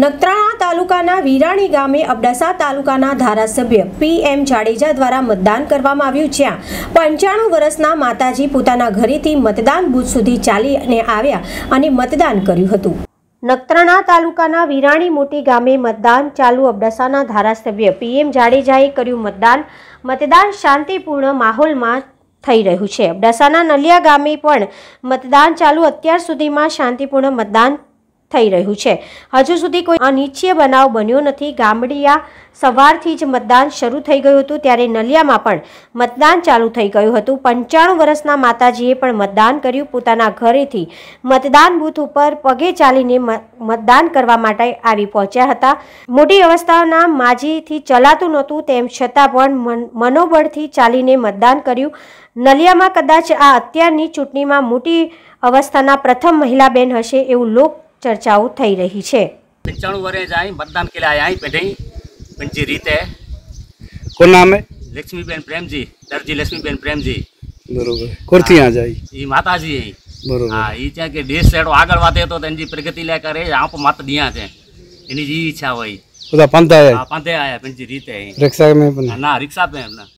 નખત્રાણા તાલુકાના વિરાણી ગામે અબડાસા તાલુકાના ધારાસભ્ય પી એમ જાડેજા દ્વારા મતદાન કરવામાં આવ્યું જ્યાં પંચાણું વર્ષના માતાજી પોતાના ઘરેથી મતદાન બૂથ સુધી ચાલી અને આવ્યા અને મતદાન કર્યું હતું નખત્રાણા તાલુકાના વિરાણી મોટી ગામે મતદાન ચાલુ અબડાસાના ધારાસભ્ય પીએમ જાડેજાએ કર્યું મતદાન મતદાન શાંતિપૂર્ણ માહોલમાં થઈ રહ્યું છે અબડાસાના નલિયા ગામે પણ મતદાન ચાલુ અત્યાર સુધીમાં શાંતિપૂર્ણ મતદાન થઈ રહ્યું છે હજુ સુધી કોઈ અનિચ્છીય બનાવ બન્યો નથી ગામડિયા સવારથી જ મતદાન શરૂ થઈ ગયું હતું ત્યારે નલિયામાં પણ મતદાન ચાલુ થઈ ગયું હતું પંચાણું વર્ષના માતાજીએ પણ મતદાન કર્યું પોતાના ઘરેથી મતદાન બૂથ ઉપર પગે ચાલીને મતદાન કરવા માટે આવી પહોંચ્યા હતા મોટી અવસ્થાના માજીથી ચલાતું નહોતું તેમ છતાં પણ મનોબળથી ચાલીને મતદાન કર્યું નલિયામાં કદાચ આ અત્યારની ચૂંટણીમાં મોટી અવસ્થાના પ્રથમ મહિલાબેન હશે એવું લોક ચર્ચાઓ થઈ રહી છે पंचाणु वर्ष आई मतदान के लिए आया ही बैठे पिंड जी रीत है प्रेम जी दर्जी लक्ष्मी जी બરોબર કોરથી આ જાય એ માતાજી અહીં બરોબર હા એ ત્યાં કે દેશ સેડો આગળ વાતે તો તેની પ્રગતિ લે કરે આપ મત દિયા છે એની જી ઈચ્છા હોય